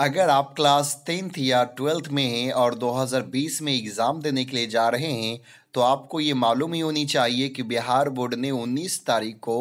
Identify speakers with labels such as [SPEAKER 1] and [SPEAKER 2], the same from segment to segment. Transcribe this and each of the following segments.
[SPEAKER 1] अगर आप class tenth या ट्वेल्थ में हैं और 2020 में एग्ज़ाम देने के लिए जा रहे हैं तो आपको ये मालूम ही होनी चाहिए कि बिहार बोर्ड ने 19 तारीख को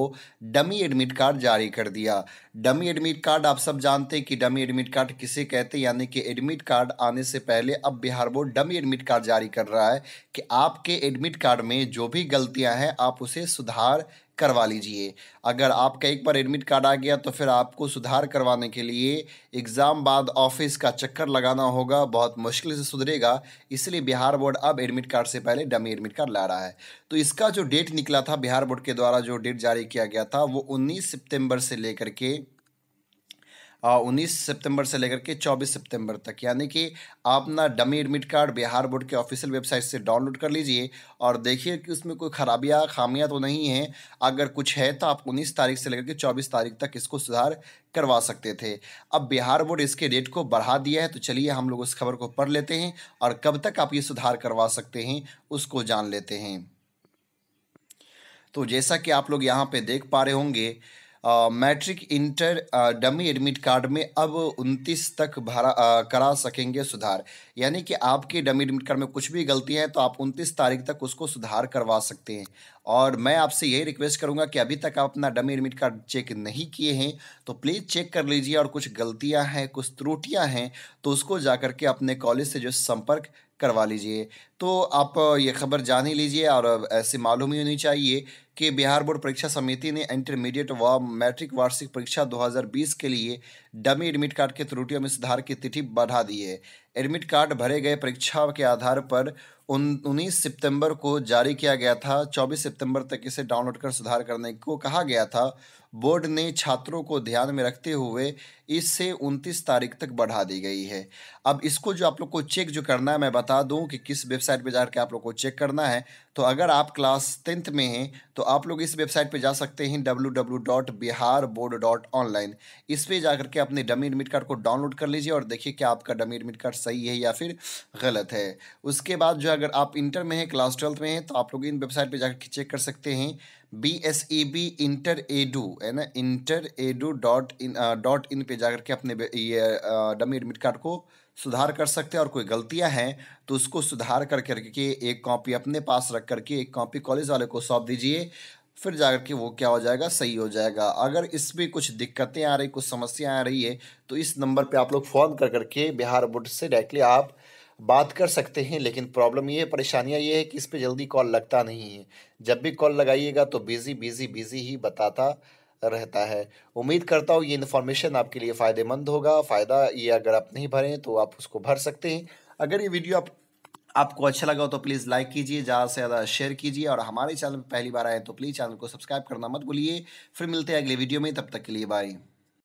[SPEAKER 1] डमी एडमिट कार्ड जारी कर दिया डमी एडमिट कार्ड आप सब जानते हैं कि डमी एडमिट कार्ड किसे कहते हैं यानी कि एडमिट कार्ड आने से पहले अब Bihar board dummy admit card जारी कर रहा है कि आपके एडमिट कार्ड में जो भी गलतियाँ हैं आप उसे सुधार करवा लीजिए अगर आपका एक बार एडमिट कार्ड आ गया तो फिर आपको सुधार करवाने के लिए एग्ज़ाम बाद ऑफिस का चक्कर लगाना होगा बहुत मुश्किल से सुधरेगा इसलिए बिहार बोर्ड अब एडमिट कार्ड से पहले डमी एडमिट कार्ड ला रहा है तो इसका जो डेट निकला था बिहार बोर्ड के द्वारा जो डेट जारी किया गया था वो उन्नीस सितंबर से लेकर के उन्नीस सितंबर से लेकर के चौबीस सितंबर तक यानी कि आप ना dummy admit card Bihar board के ऑफिशियल वेबसाइट से डाउनलोड कर लीजिए और देखिए कि उसमें कोई खराबियाँ खामियाँ तो नहीं हैं अगर कुछ है तो आप उन्नीस तारीख से लेकर के चौबीस तारीख तक इसको सुधार करवा सकते थे अब बिहार बोर्ड इसके डेट को बढ़ा दिया है तो चलिए हम लोग उस खबर को पढ़ लेते हैं और कब तक आप ये सुधार करवा सकते हैं उसको जान लेते हैं तो जैसा कि आप लोग यहाँ पे देख पा रहे होंगे matric inter dummy admit card में अब 29 तक भरा करा सकेंगे सुधार यानी कि आपके डमी एडमिट कार्ड में कुछ भी गलतियां हैं तो आप 29 तारीख तक उसको सुधार करवा सकते हैं और मैं आपसे यही रिक्वेस्ट करूंगा कि अभी तक आप अपना डमी एडमिट कार्ड चेक नहीं किए हैं तो प्लीज़ चेक कर लीजिए और कुछ गलतियाँ हैं कुछ त्रुटियाँ हैं तो उसको जा के अपने कॉलेज से जो संपर्क करवा लीजिए तो आप ये खबर जान ही लीजिए और ऐसे मालूम ही होनी चाहिए कि बिहार बोर्ड परीक्षा समिति ने इंटरमीडिएट व मैट्रिक वार्षिक परीक्षा 2020 के लिए डमी एडमिट कार्ड के त्रुटियों में सुधार की तिथि बढ़ा दी है एडमिट कार्ड भरे गए परीक्षा के आधार पर उन्नीस सितंबर को जारी किया गया था 24 सितंबर तक इसे डाउनलोड कर सुधार करने को कहा गया था बोर्ड ने छात्रों को ध्यान में रखते हुए इसे 29 तारीख तक बढ़ा दी गई है अब इसको जो आप लोग को चेक जो करना है मैं बता दूं कि किस वेबसाइट पर जाकर आप लोग को चेक करना है तो अगर आप क्लास टेंथ में हैं तो आप लोग इस वेबसाइट पर जा सकते हैं W W dot Bihar board dot online इस पर जा करके अपने डमी एडमिट कार्ड को डाउनलोड कर लीजिए और देखिए क्या आपका डमी एडमिट कार्ड सही है या फिर गलत है उसके बाद जो अगर आप इंटर में हैं क्लास ट्वेल्थ में हैं तो आप लोग इन वेबसाइट पे जाकर चेक कर सकते हैं B S E B inter edu है ना inter edu dot in dot in पर जाकर के अपने ये डमी एडमिट कार्ड को सुधार कर सकते हैं और कोई गलतियां हैं तो उसको सुधार कर करके एक कॉपी अपने पास रख करके एक कॉपी कॉलेज वाले को सौंप दीजिए फिर जाकर के वो क्या हो जाएगा सही हो जाएगा अगर इसमें कुछ दिक्कतें आ रही कुछ समस्याएं आ रही है तो इस नंबर पे आप लोग फ़ोन कर करके बिहार बोर्ड से डायरेक्टली आप बात कर सकते हैं लेकिन प्रॉब्लम ये है परेशानियाँ ये है कि इस पर जल्दी कॉल लगता नहीं है जब भी कॉल लगाइएगा तो बिज़ी बिज़ी बिज़ी ही बताता रहता है उम्मीद करता हूँ ये इन्फॉर्मेशन आपके लिए फ़ायदेमंद होगा फ़ायदा ये अगर आप नहीं भरें तो आप उसको भर सकते हैं अगर ये वीडियो आप आपको अच्छा लगा तो प्लीज़ लाइक कीजिए ज़्यादा से ज़्यादा शेयर कीजिए और हमारे चैनल पर पहली बार आए तो प्लीज़ चैनल को सब्सक्राइब करना मत भूलिए फिर मिलते हैं अगले वीडियो में तब तक के लिए बाय